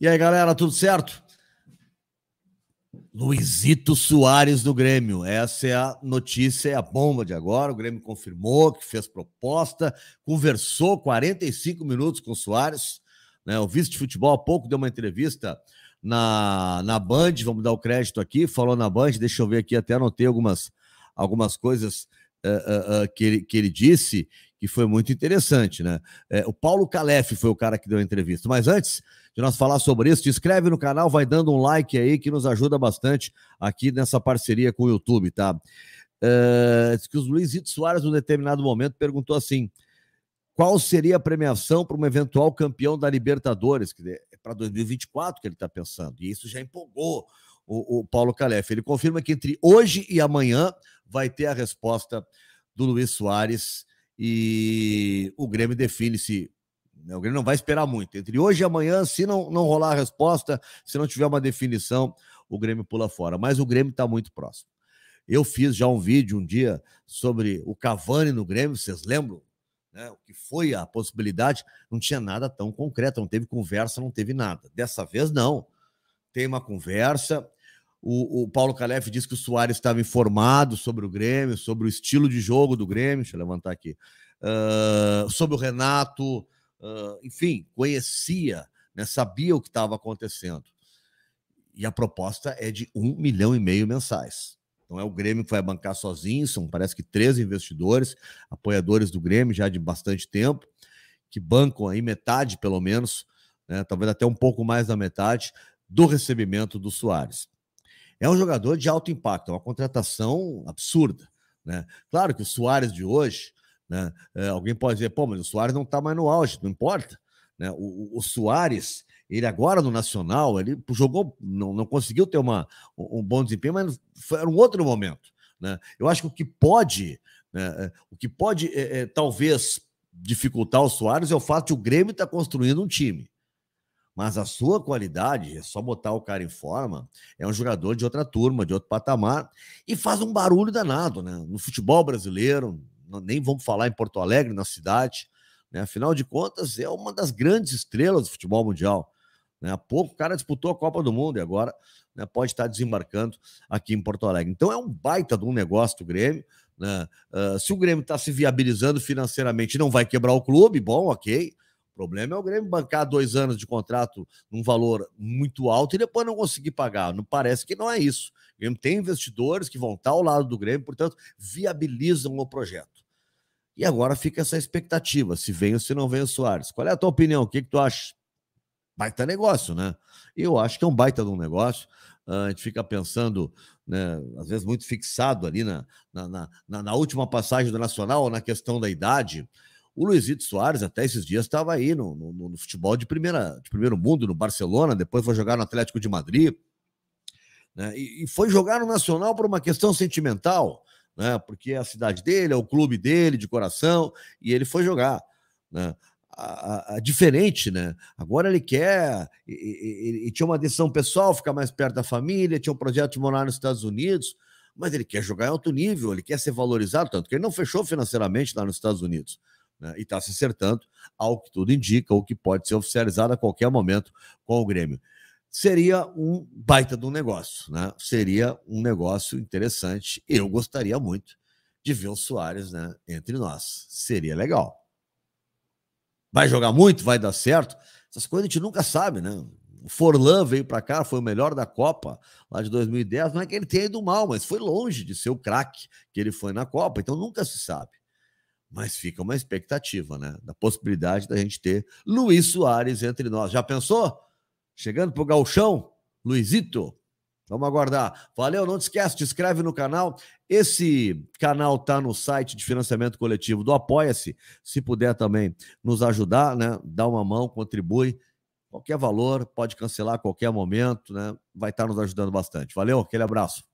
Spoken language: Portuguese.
E aí, galera, tudo certo? Luizito Soares do Grêmio. Essa é a notícia, é a bomba de agora. O Grêmio confirmou que fez proposta, conversou 45 minutos com o Soares. Né? O vice de futebol há pouco deu uma entrevista na, na Band, vamos dar o crédito aqui, falou na Band, deixa eu ver aqui, até anotei algumas, algumas coisas uh, uh, uh, que, ele, que ele disse, que foi muito interessante, né? o Paulo Calef foi o cara que deu a entrevista. Mas antes, de nós falar sobre isso. Te inscreve no canal, vai dando um like aí que nos ajuda bastante aqui nessa parceria com o YouTube, tá? Uh, diz que o Luizito Soares, num determinado momento, perguntou assim: qual seria a premiação para um eventual campeão da Libertadores? Que é para 2024 que ele está pensando. E isso já empolgou o, o Paulo Calef. Ele confirma que entre hoje e amanhã vai ter a resposta do Luiz Soares e o Grêmio define se né? O Grêmio não vai esperar muito. Entre hoje e amanhã, se não, não rolar a resposta, se não tiver uma definição, o Grêmio pula fora. Mas o Grêmio está muito próximo. Eu fiz já um vídeo um dia sobre o Cavani no Grêmio, vocês lembram? Né? O que foi a possibilidade? Não tinha nada tão concreto, não teve conversa, não teve nada. Dessa vez, não. Tem uma conversa. O, o Paulo Calef disse que o Soares estava informado sobre o Grêmio, sobre o estilo de jogo do Grêmio. Deixa eu levantar aqui. Uh, sobre o Renato uh, enfim, conhecia, né, sabia o que estava acontecendo. E a proposta é de um milhão e meio mensais. Não é o Grêmio que vai bancar sozinho, são parece que três investidores, apoiadores do Grêmio já de bastante tempo, que bancam aí metade, pelo menos, né, talvez até um pouco mais da metade, do recebimento do Soares. É um jogador de alto impacto, é uma contratação absurda. Né? Claro que o Soares de hoje né? É, alguém pode dizer, pô, mas o Soares não está mais no auge, não importa. Né? O, o, o Soares, ele agora no Nacional, ele jogou, não, não conseguiu ter uma, um bom desempenho, mas foi um outro momento. Né? Eu acho que o que pode, né, eh, o que pode é, é, talvez dificultar o Soares é o fato de o Grêmio estar tá construindo um time. Mas a sua qualidade, é só botar o cara em forma, é um jogador de outra turma, de outro patamar, e faz um barulho danado, né? No futebol brasileiro, nem vamos falar em Porto Alegre, na cidade. Né? Afinal de contas, é uma das grandes estrelas do futebol mundial. Né? Há pouco o cara disputou a Copa do Mundo e agora né, pode estar desembarcando aqui em Porto Alegre. Então é um baita de um negócio do Grêmio. Né? Uh, se o Grêmio está se viabilizando financeiramente, não vai quebrar o clube, bom, ok problema é o Grêmio bancar dois anos de contrato num valor muito alto e depois não conseguir pagar. Não parece que não é isso. O Grêmio tem investidores que vão estar ao lado do Grêmio, portanto, viabilizam o projeto. E agora fica essa expectativa, se vem ou se não vem o Soares. Qual é a tua opinião? O que, que tu acha? Baita negócio, né? Eu acho que é um baita de um negócio. Ah, a gente fica pensando, né, às vezes muito fixado ali na, na, na, na última passagem do Nacional, na questão da idade. O Luizito Soares, até esses dias, estava aí no, no, no, futebol de, primeira, de primeiro mundo, no Barcelona, depois foi jogar no Atlético de Madrid. Né? E, e foi jogar no Nacional por uma questão sentimental, né? porque é a cidade dele, é o clube dele, de coração, e ele foi jogar. Né? A, a, a diferente, né? Agora ele quer. e tinha uma decisão pessoal, ficar mais perto da família, tinha um projeto de morar nos Estados Unidos, mas ele quer jogar em alto nível, ele quer ser valorizado, tanto que ele não fechou financeiramente lá nos Estados Unidos né, e está se acertando, ao que tudo indica, o que pode ser oficializado a qualquer momento com o Grêmio. Seria um baita de um negócio, né? Seria um negócio interessante. Eu gostaria muito de ver o Soares né, entre nós. Seria legal. Vai jogar muito? Vai dar certo? Essas coisas a gente nunca sabe, né? O Forlan veio para cá, foi o melhor da Copa lá de 2010. Não é que ele tenha ido mal, mas foi longe de ser o craque que ele foi na Copa, então nunca se sabe. Mas fica uma expectativa, né? Da possibilidade da gente ter Luiz Soares entre nós. Já pensou? Chegando pro galchão, Luizito. Vamos aguardar. Valeu, não te esquece, te inscreve no canal. Esse canal tá no site de financiamento coletivo do Apoia-se. Se puder também nos ajudar, né? Dá uma mão, contribui. Qualquer valor, pode cancelar a qualquer momento, né? Vai estar tá nos ajudando bastante. Valeu, aquele abraço.